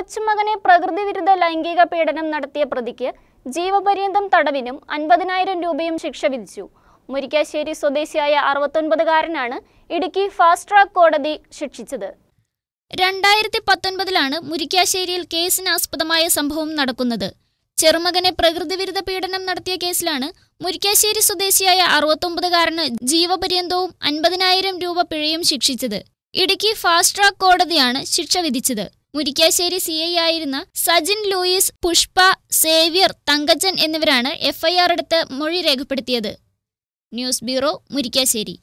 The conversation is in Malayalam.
കൊച്ചുമകനെ പ്രകൃതിവിരുദ്ധ ലൈംഗിക പീഡനം നടത്തിയ പ്രതിക്ക് ജീവപര്യന്തം തടവിനും അൻപതിനായിരം രൂപയും ശിക്ഷ വിധിച്ചു മുരിക്കാശ്ശേരി സ്വദേശിയായ അറുപത്തൊൻപതുകാരനാണ് ഇടുക്കി ഫാസ്റ്റ് ട്രാക്ക് കോടതി ശിക്ഷിച്ചത് രണ്ടായിരത്തി പത്തൊൻപതിലാണ് മുരിക്കാശ്ശേരിയിൽ കേസിനാസ്പദമായ സംഭവം നടക്കുന്നത് ചെറുമകനെ പ്രകൃതിവിരുദ്ധ പീഡനം നടത്തിയ കേസിലാണ് മുരിക്കാശ്ശേരി സ്വദേശിയായ അറുപത്തൊമ്പതുകാരന് ജീവപര്യന്തവും അൻപതിനായിരം രൂപ പിഴയും ശിക്ഷിച്ചത് ഇടുക്കി ഫാസ്റ്റ് ട്രാക്ക് കോടതിയാണ് ശിക്ഷ വിധിച്ചത് മുരിക്കാശ്ശേരി സി ഐ ആയിരുന്ന സജിൻ ലൂയിസ് പുഷ്പ സേവ്യർ തങ്കച്ചൻ എന്നിവരാണ് എഫ്ഐആർ എടുത്ത് മൊഴി രേഖപ്പെടുത്തിയത് ന്യൂസ് ബ്യൂറോ മുരിക്കാശ്ശേരി